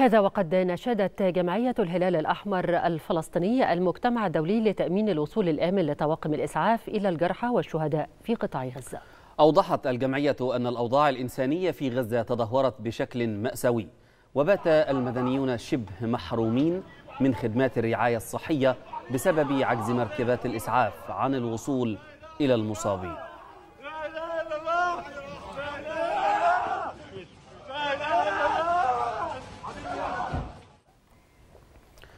هذا وقد ناشدت جمعية الهلال الأحمر الفلسطيني المجتمع الدولي لتأمين الوصول الآمن لطواقم الإسعاف إلى الجرحى والشهداء في قطاع غزة أوضحت الجمعية أن الأوضاع الإنسانية في غزة تدهورت بشكل مأساوي وبات المدنيون شبه محرومين من خدمات الرعاية الصحية بسبب عجز مركبات الإسعاف عن الوصول إلى المصابين